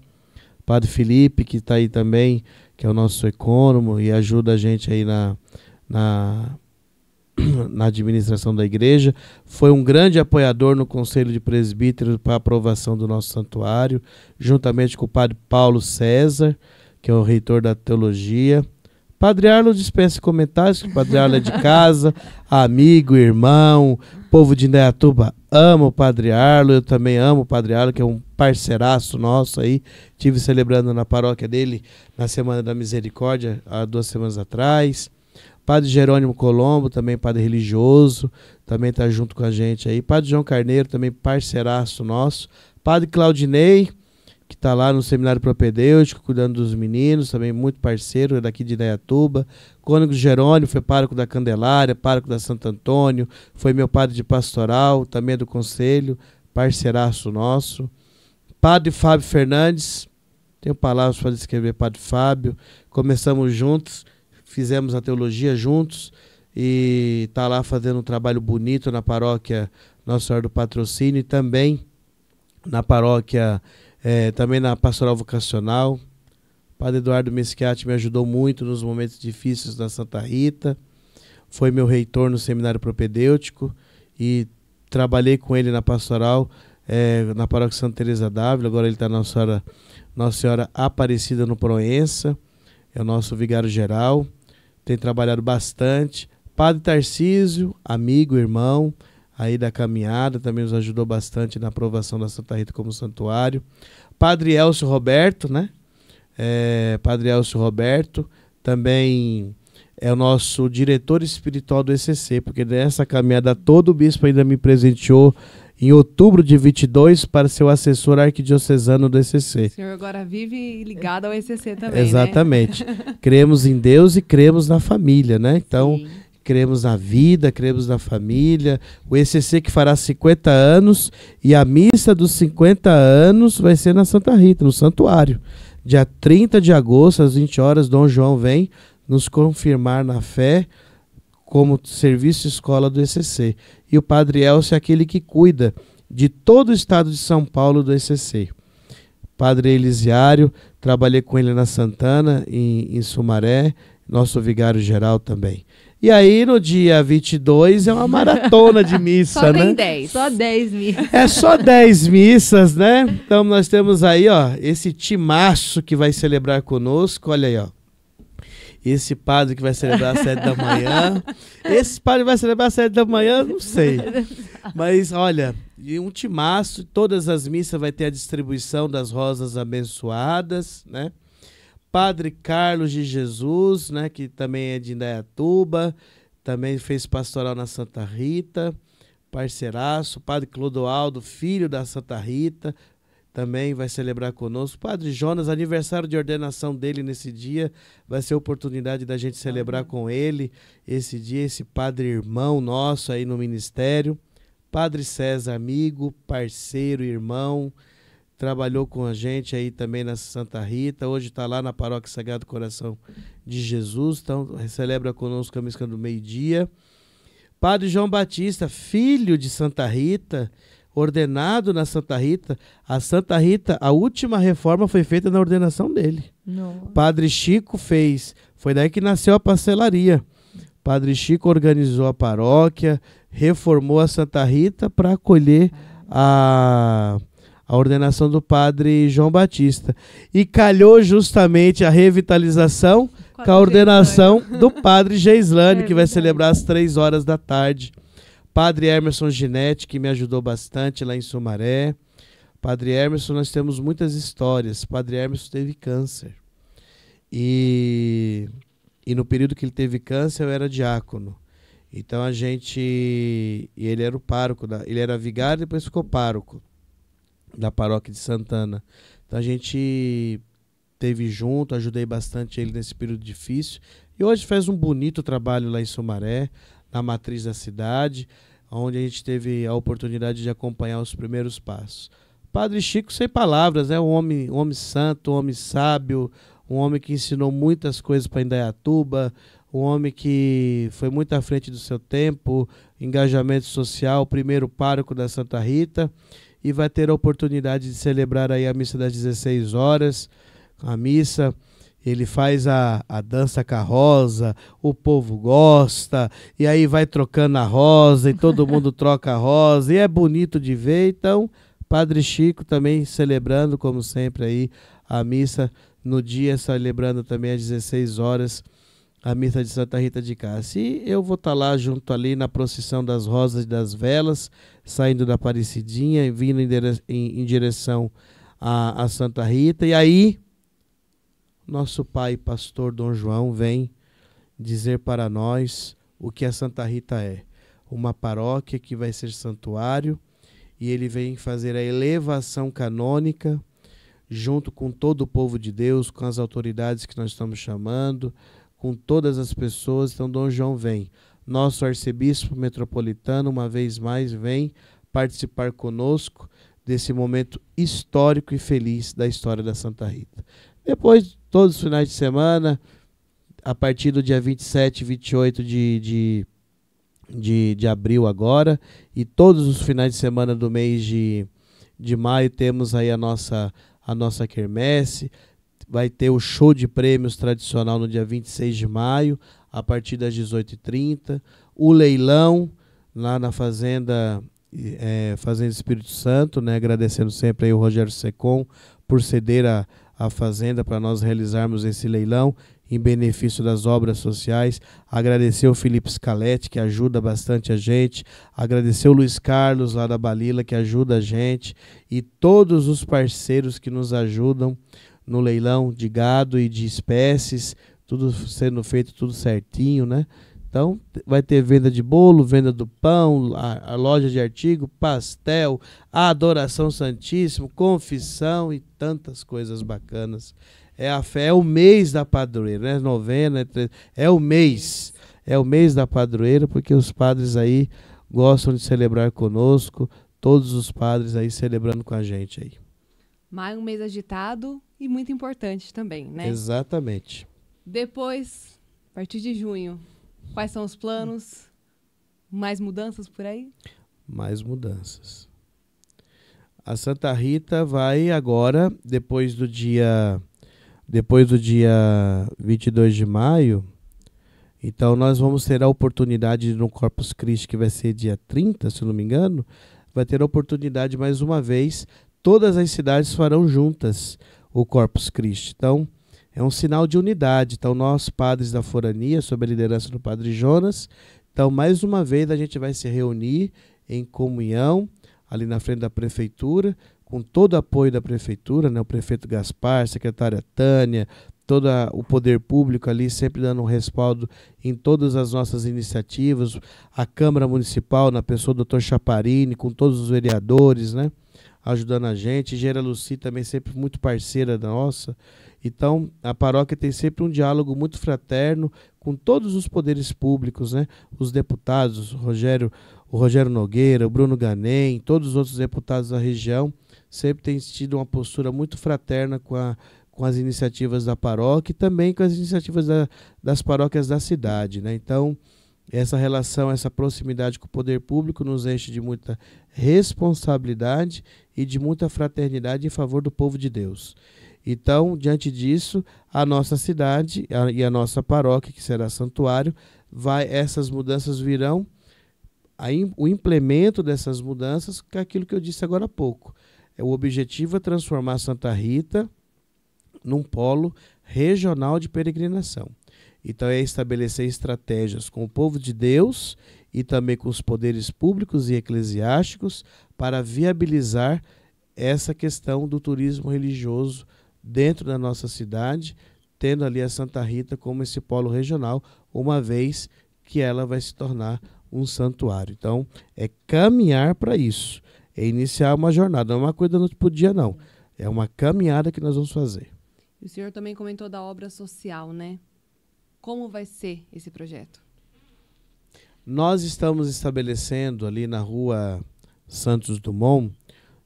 Padre Felipe, que está aí também, que é o nosso econômico e ajuda a gente aí na, na, na administração da igreja. Foi um grande apoiador no Conselho de Presbíteros para aprovação do nosso santuário, juntamente com o padre Paulo César, que é o reitor da teologia. Padre Arlo dispensa comentários, que o Padre Arlo é de casa, amigo, irmão, povo de Indaiatuba amo o Padre Arlo, eu também amo o Padre Arlo, que é um parceiraço nosso aí. Tive celebrando na paróquia dele na Semana da Misericórdia, há duas semanas atrás. Padre Jerônimo Colombo, também padre religioso, também está junto com a gente aí. Padre João Carneiro, também parceiraço nosso. Padre Claudinei, que está lá no Seminário Propedêutico, cuidando dos meninos, também muito parceiro, é daqui de Idaiatuba. Cônigo Jerônimo foi pároco da Candelária, pároco da Santo Antônio, foi meu padre de pastoral, também é do conselho, parceiraço nosso. Padre Fábio Fernandes, tenho palavras para descrever Padre Fábio. Começamos juntos, fizemos a teologia juntos e está lá fazendo um trabalho bonito na paróquia Nossa Senhora do Patrocínio e também na paróquia é, também na pastoral vocacional. O padre Eduardo Mesquiati me ajudou muito nos momentos difíceis da Santa Rita. Foi meu reitor no seminário propedêutico e trabalhei com ele na pastoral é, na paróquia Santa Teresa d'Ávila. Agora ele está na Nossa Senhora, Nossa Senhora Aparecida no Proença. É o nosso vigário geral. Tem trabalhado bastante. Padre Tarcísio, amigo, irmão, aí da caminhada, também nos ajudou bastante na aprovação da Santa Rita como santuário. Padre Elcio Roberto, né? É, Padre Elcio Roberto também é o nosso diretor espiritual do ECC, porque nessa caminhada todo o bispo ainda me presenteou em outubro de 22 para ser o assessor arquidiocesano do ECC. O senhor agora vive ligado ao ECC também, né? Exatamente. Né? Cremos em Deus e cremos na família, né? Então, Sim cremos na vida, cremos na família. O ECC que fará 50 anos e a missa dos 50 anos vai ser na Santa Rita, no santuário. Dia 30 de agosto, às 20 horas, Dom João vem nos confirmar na fé como serviço escola do ECC. E o Padre Elcio é aquele que cuida de todo o estado de São Paulo do ECC. Padre Elisiário, trabalhei com ele na Santana, em, em Sumaré, nosso vigário geral também. E aí, no dia 22, é uma maratona de missa, só né? Só tem 10. Só 10 missas. É só 10 missas, né? Então, nós temos aí, ó, esse timaço que vai celebrar conosco. Olha aí, ó. Esse padre que vai celebrar às 7 da manhã. Esse padre vai celebrar às 7 da manhã, não sei. Mas, olha, um timaço. Todas as missas vai ter a distribuição das rosas abençoadas, né? Padre Carlos de Jesus, né, que também é de Indaiatuba, também fez pastoral na Santa Rita, parceiraço, Padre Clodoaldo, filho da Santa Rita, também vai celebrar conosco. Padre Jonas, aniversário de ordenação dele nesse dia, vai ser oportunidade da gente celebrar com ele esse dia, esse padre irmão nosso aí no ministério. Padre César, amigo, parceiro, irmão, trabalhou com a gente aí também na Santa Rita, hoje está lá na Paróquia Sagrado Coração de Jesus, então celebra conosco a missa do meio-dia. Padre João Batista, filho de Santa Rita, ordenado na Santa Rita. A Santa Rita, a última reforma foi feita na ordenação dele. Não. Padre Chico fez, foi daí que nasceu a parcelaria. Padre Chico organizou a paróquia, reformou a Santa Rita para acolher a a ordenação do padre João Batista. E calhou justamente a revitalização com a ordenação do padre Geislane, que vai celebrar às três horas da tarde. Padre Emerson Ginetti, que me ajudou bastante lá em Sumaré. Padre Emerson, nós temos muitas histórias. Padre Emerson teve câncer. E, e no período que ele teve câncer, eu era diácono. Então a gente. E ele era o pároco, da, ele era vigário e depois ficou pároco da paróquia de Santana. Então a gente teve junto, ajudei bastante ele nesse período difícil. E hoje faz um bonito trabalho lá em Sumaré, na matriz da cidade, onde a gente teve a oportunidade de acompanhar os primeiros passos. Padre Chico, sem palavras, é né? um homem, um homem santo, um homem sábio, um homem que ensinou muitas coisas para Indaiatuba, um homem que foi muito à frente do seu tempo, engajamento social, primeiro pároco da Santa Rita e vai ter a oportunidade de celebrar aí a missa das 16 horas, a missa. Ele faz a, a dança com a rosa, o povo gosta, e aí vai trocando a rosa, e todo mundo troca a rosa, e é bonito de ver. Então, Padre Chico também celebrando, como sempre, aí a missa no dia, celebrando também às 16 horas a missa de Santa Rita de Cássia. E eu vou estar tá lá junto ali na procissão das rosas e das velas, saindo da Aparecidinha e vindo em, direção a, a Santa Rita. E aí, nosso pai, pastor Dom João, vem dizer para nós o que a Santa Rita é. Uma paróquia que vai ser santuário e ele vem fazer a elevação canônica junto com todo o povo de Deus, com as autoridades que nós estamos chamando, com todas as pessoas. Então, Dom João vem. Nosso arcebispo metropolitano, uma vez mais, vem participar conosco desse momento histórico e feliz da história da Santa Rita. Depois, todos os finais de semana, a partir do dia 27 e 28 de, de, de, de abril agora, e todos os finais de semana do mês de, de maio, temos aí a nossa, a nossa quermesse vai ter o show de prêmios tradicional no dia 26 de maio, a partir das 18h30. O leilão lá na Fazenda, é, Fazenda Espírito Santo, né? agradecendo sempre aí o Rogério Secom por ceder a, a Fazenda para nós realizarmos esse leilão em benefício das obras sociais. Agradecer o Felipe Scaletti, que ajuda bastante a gente. Agradecer o Luiz Carlos, lá da Balila, que ajuda a gente. E todos os parceiros que nos ajudam no leilão de gado e de espécies, tudo sendo feito tudo certinho, né? Então, vai ter venda de bolo, venda do pão, a, a loja de artigo, pastel, a adoração santíssimo, confissão e tantas coisas bacanas. É a fé, é o mês da padroeira, né? Novena, é, é o mês. É o mês da padroeira, porque os padres aí gostam de celebrar conosco, todos os padres aí celebrando com a gente aí. Maio, um mês agitado, e muito importante também, né? Exatamente. Depois, a partir de junho, quais são os planos? Mais mudanças por aí? Mais mudanças. A Santa Rita vai agora, depois do dia depois do dia 22 de maio, então nós vamos ter a oportunidade no Corpus Christi, que vai ser dia 30, se não me engano, vai ter a oportunidade mais uma vez, todas as cidades farão juntas o Corpus Christi. Então, é um sinal de unidade. Então, nós, padres da forania, sob a liderança do Padre Jonas, então, mais uma vez, a gente vai se reunir em comunhão, ali na frente da prefeitura, com todo o apoio da prefeitura, né? o prefeito Gaspar, secretária Tânia, todo o poder público ali sempre dando um respaldo em todas as nossas iniciativas, a Câmara Municipal, na pessoa do Dr. Chaparini, com todos os vereadores, né? ajudando a gente. Gera Luci também sempre muito parceira nossa. Então, a paróquia tem sempre um diálogo muito fraterno com todos os poderes públicos, né? Os deputados, o Rogério, o Rogério Nogueira, o Bruno Ganem, todos os outros deputados da região, sempre têm tido uma postura muito fraterna com, a, com as iniciativas da paróquia e também com as iniciativas da, das paróquias da cidade, né? Então, essa relação, essa proximidade com o poder público nos enche de muita responsabilidade e de muita fraternidade em favor do povo de Deus. Então, diante disso, a nossa cidade e a nossa paróquia, que será santuário, vai essas mudanças virão o implemento dessas mudanças, que é aquilo que eu disse agora há pouco. O objetivo é transformar Santa Rita num polo regional de peregrinação. Então é estabelecer estratégias com o povo de Deus e também com os poderes públicos e eclesiásticos para viabilizar essa questão do turismo religioso dentro da nossa cidade, tendo ali a Santa Rita como esse polo regional, uma vez que ela vai se tornar um santuário. Então, é caminhar para isso, é iniciar uma jornada, não é uma coisa que noite para dia, não. É uma caminhada que nós vamos fazer. O senhor também comentou da obra social, né? Como vai ser esse projeto? Nós estamos estabelecendo ali na rua Santos Dumont,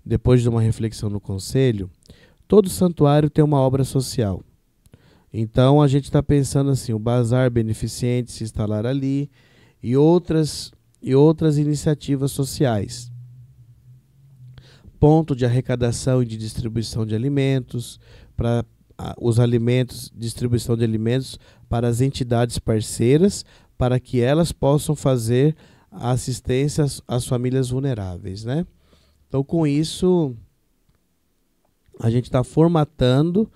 depois de uma reflexão no conselho, todo santuário tem uma obra social. Então a gente está pensando assim, o bazar beneficente se instalar ali e outras e outras iniciativas sociais. Ponto de arrecadação e de distribuição de alimentos para os alimentos, distribuição de alimentos para as entidades parceiras, para que elas possam fazer assistência às, às famílias vulneráveis, né? Então, com isso, a gente está formatando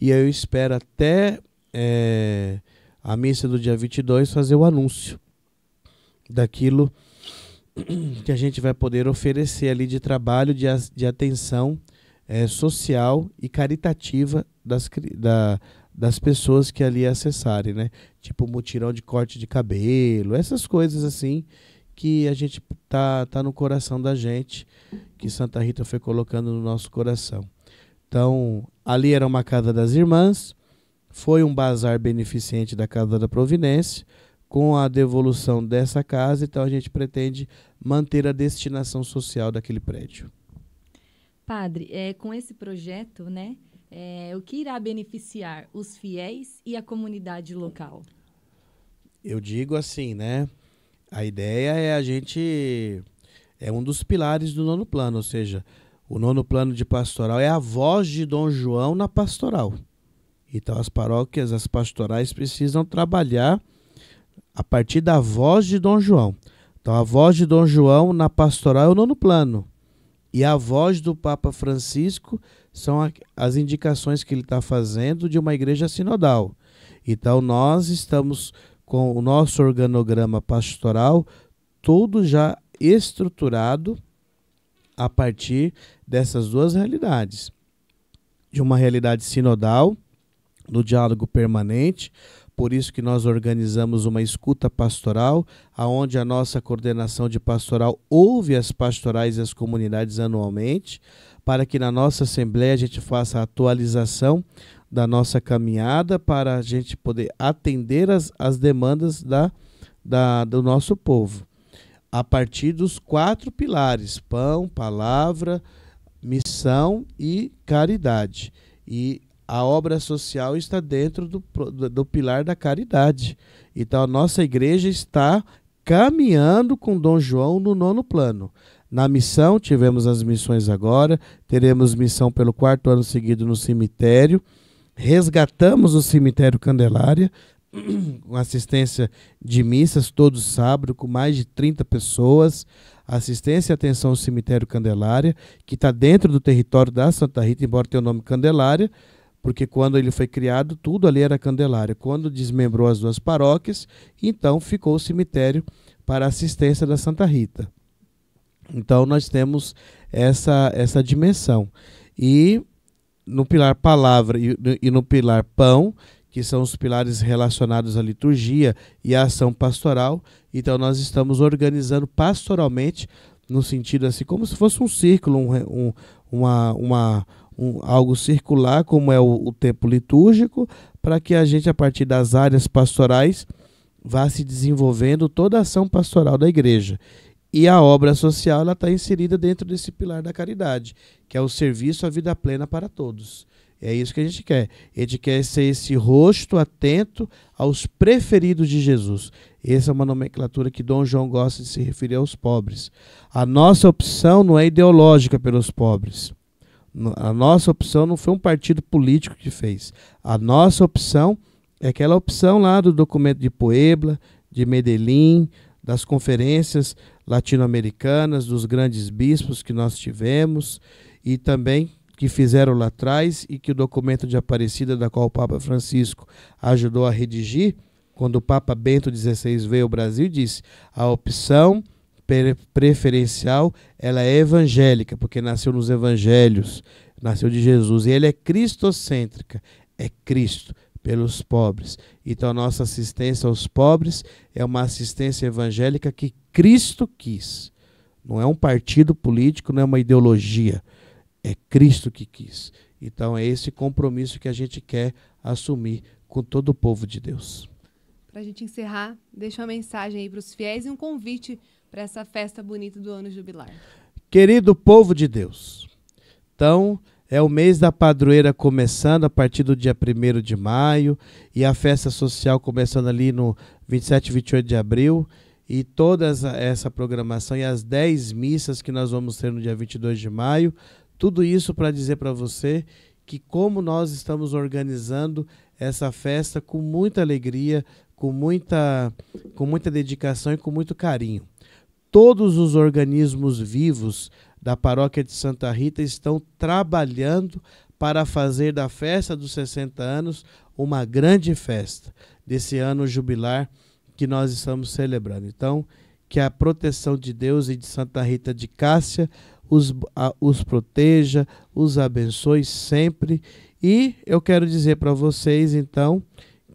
e eu espero até é, a missa do dia 22 fazer o anúncio daquilo que a gente vai poder oferecer ali de trabalho, de, de atenção é, social e caritativa das, da, das pessoas que ali acessarem, né? Tipo mutirão de corte de cabelo, essas coisas assim que a gente tá tá no coração da gente, que Santa Rita foi colocando no nosso coração. Então, ali era uma casa das irmãs, foi um bazar beneficente da Casa da Providência, com a devolução dessa casa, então a gente pretende manter a destinação social daquele prédio. Padre, é, com esse projeto, né, é, o que irá beneficiar os fiéis e a comunidade local? Eu digo assim, né? A ideia é a gente. É um dos pilares do nono plano, ou seja, o nono plano de pastoral é a voz de Dom João na pastoral. Então, as paróquias, as pastorais precisam trabalhar a partir da voz de Dom João. Então, a voz de Dom João na pastoral é o nono plano. E a voz do Papa Francisco são as indicações que ele está fazendo de uma igreja sinodal. Então, nós estamos com o nosso organograma pastoral todo já estruturado a partir dessas duas realidades: de uma realidade sinodal, do diálogo permanente, por isso que nós organizamos uma escuta pastoral, aonde a nossa coordenação de pastoral ouve as pastorais e as comunidades anualmente para que na nossa Assembleia a gente faça a atualização da nossa caminhada para a gente poder atender as, as demandas da, da, do nosso povo. A partir dos quatro pilares: pão, palavra, missão e caridade. E a obra social está dentro do, do, do pilar da caridade. Então a nossa igreja está caminhando com Dom João no nono plano na missão, tivemos as missões agora, teremos missão pelo quarto ano seguido no cemitério, resgatamos o cemitério Candelária, com assistência de missas todo sábado, com mais de 30 pessoas, assistência e atenção ao cemitério Candelária, que está dentro do território da Santa Rita, embora tenha o nome Candelária, porque quando ele foi criado, tudo ali era Candelária. Quando desmembrou as duas paróquias, então ficou o cemitério para assistência da Santa Rita. Então nós temos essa, essa dimensão. E no pilar palavra e no, e no pilar pão, que são os pilares relacionados à liturgia e à ação pastoral, então nós estamos organizando pastoralmente no sentido assim, como se fosse um círculo, um, um, uma, uma, um, algo circular, como é o, o tempo litúrgico, para que a gente, a partir das áreas pastorais, vá se desenvolvendo toda a ação pastoral da igreja. E a obra social está inserida dentro desse pilar da caridade, que é o serviço à vida plena para todos. É isso que a gente quer. A gente quer ser esse rosto atento aos preferidos de Jesus. Essa é uma nomenclatura que Dom João gosta de se referir aos pobres. A nossa opção não é ideológica pelos pobres. A nossa opção não foi um partido político que fez. A nossa opção é aquela opção lá do documento de Puebla, de Medellín, das conferências latino-americanas, dos grandes bispos que nós tivemos e também que fizeram lá atrás e que o documento de Aparecida, da qual o Papa Francisco ajudou a redigir, quando o Papa Bento XVI veio ao Brasil, disse: a opção preferencial ela é evangélica, porque nasceu nos evangelhos, nasceu de Jesus, e ele é cristocêntrica, é Cristo pelos pobres. Então, a nossa assistência aos pobres é uma assistência evangélica que Cristo quis. Não é um partido político, não é uma ideologia. É Cristo que quis. Então, é esse compromisso que a gente quer assumir com todo o povo de Deus. Para a gente encerrar, deixa uma mensagem aí para os fiéis e um convite para essa festa bonita do ano jubilar. Querido povo de Deus, então é o mês da padroeira começando a partir do dia 1 de maio e a festa social começando ali no 27 e 28 de abril. E toda essa programação e as 10 missas que nós vamos ter no dia 22 de maio, tudo isso para dizer para você que como nós estamos organizando essa festa com muita alegria, com muita, com muita dedicação e com muito carinho. Todos os organismos vivos, da paróquia de Santa Rita estão trabalhando para fazer da festa dos 60 anos uma grande festa desse ano jubilar que nós estamos celebrando. Então, que a proteção de Deus e de Santa Rita de Cássia os, a, os proteja, os abençoe sempre. E eu quero dizer para vocês, então,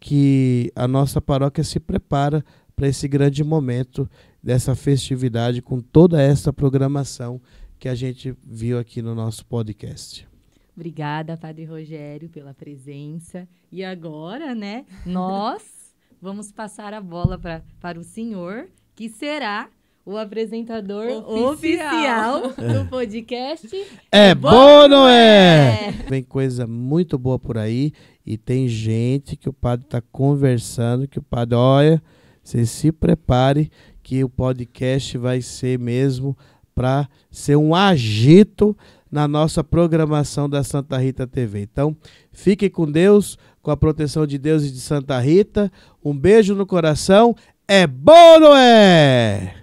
que a nossa paróquia se prepara para esse grande momento dessa festividade com toda essa programação que a gente viu aqui no nosso podcast. Obrigada, Padre Rogério, pela presença. E agora, né, nós vamos passar a bola pra, para o senhor, que será o apresentador oficial, oficial do podcast. É, é bom, não é? Tem Vem coisa muito boa por aí e tem gente que o padre está conversando, que o padre, olha, você se prepare que o podcast vai ser mesmo para ser um agito na nossa programação da Santa Rita TV. Então, fique com Deus, com a proteção de Deus e de Santa Rita. Um beijo no coração. É bom, não é?